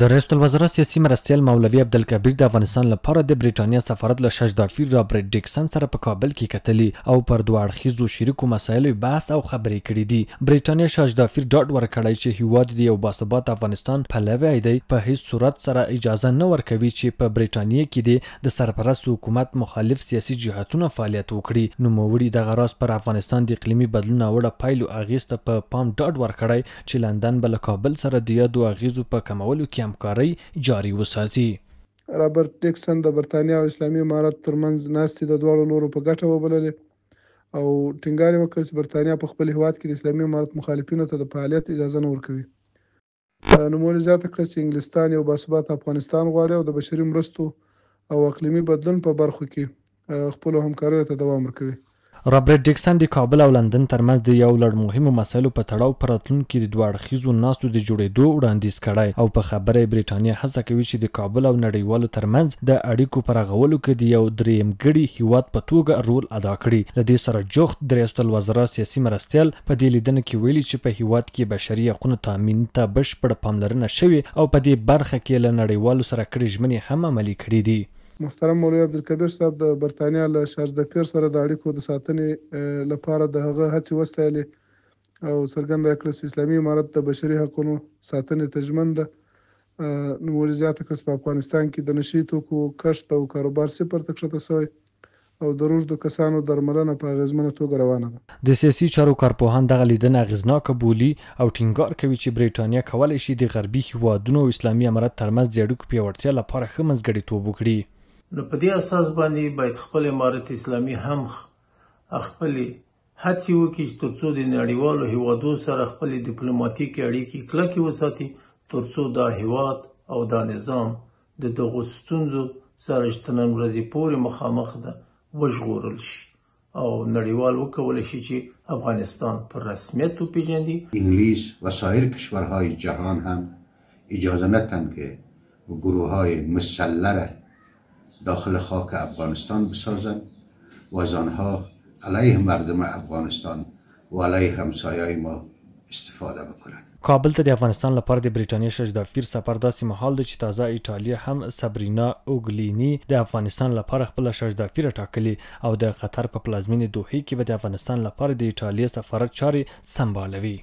د رئیس الوزرا سیاسي مرستیال مولوی عبدالکبیر د افغانستان لپاره د بریټانیا سفارت له شش دافیر رابرټ ډیکسن سره په کابل کې کتلی او پر دوه اړخیزو شریکو مسایلو بحث او خبرې کړې دي بریټانیا شش دافیر ډاټ ورکړی چې هیواد د یو باثبات افغانستان په لوي دی په هیڅ صورت سره اجازه نه ورکوي چې په بریټانیا کې د سرپرست حکومت مخالف سیاسي جهاتونو فعالیت وکړي نو موري د غراس پر افغانستان د اقليمي بدلون وړ پایلو اغیسته په پا پام ډاټ ورکړی چې لندن بل کابل سره د یادو اغیزو په کمولو کې همکارۍ جاري وساتي رابرټ ډیکسن د برتانیا او اسلامي امارات ترمنځ ناستې د دواړو لورو په ګټه وبللې او ټینګار وکړ چې برتانیا په خپل هیواد کې د اسلامي امارات مخالفینو ته د فعالیت اجازه نه ورکوي نوموړي زیاته کړه چې انګلستان یو باثبات افغانستان غواړي او د بشري مرستو او اقلیمي بدلون په برخو کې خپل همکاریو ته دوام ورکوي رابرټ ډیکسن د کابل او لندن ترمنځ د یو لړ مهمو مسایلو په تړاو پر راتلونکي د دوه اړخیزو ناستو د جوړېدو وړاندیز کړی او په خبره برېټانیا هڅه کوي چې د کابل او نړیوالو ترمنځ د اړیکو پرغولو کې د یو دریم ګړي هیواد په توګه رول ادا کړي لدې سره جوخت دریاستل وزرا سیاسي مرستیال په دې لیدنه کې ویلي چې په هیواد کې بشري حقوقو تضمین ته بشپړ پاملرنه شوې او په دې برخه کې له نړیوالو سره کړې ژمنې هم عملي کړې دي محترم مولوي عبدالکبیر صاحب د برتانیا له شارزدکر سره د اړیکو د ساتنې لپاره د هغه هڅې وستایلې او څرګنده یې کړه چې اسلامي امارت د بشري حقونو ساتنې ته ژمن ده نو ولې زیاته کړه په افغانستان کې د نشي توکو کښت او کاروبار صفر ته کښته سوی او د روږدو کسانو درملنه په غزمنه توګه روانه ده د سیاسي چارو کارپوهان دغه لیدنه اغیزناکه بولی او ټینګار کوي چې برېټانیا کولای شي د غربي هیوادونو او اسلامي امارت ترمنځ د اړیکو پیاوړتیا لپاره ښه منځګړیتوب وکړي نو په دې اساس باندې باید خپل امارت اسلامي هم خپل هڅې وکړي چې ترڅو د نړیوالو هیوادو سره خپل ډیپلوماټیکې اړیکې کلکې وساتي ترڅو دا هیواد او دا نظام د دغو ستونزو سره شتنن ورځې پورې مخامخ ده وژغورل شي او نړیوال وکول شي چې افغانستان پر رسمیت وپیژني انګلیس و سایر کشورهای جهان هم اجازه نتن که گروه های مسلره داخل خاک افغانستان بسازند و از آنها علیه مردم افغانستان و علیه همسایه ما استفاده بکنند کابل ته د افغانستان لپاره د بریټانیا شش دافیر سفر داسې مهال دی چې تازه ایټالیا هم سابرینا اوګلینی د افغانستان لپاره خپل شش دافیر ټاکلی او د قطر په پلازمینه دوحې کې به د افغانستان لپاره د ایټالیا سفارت چاري سمبالوي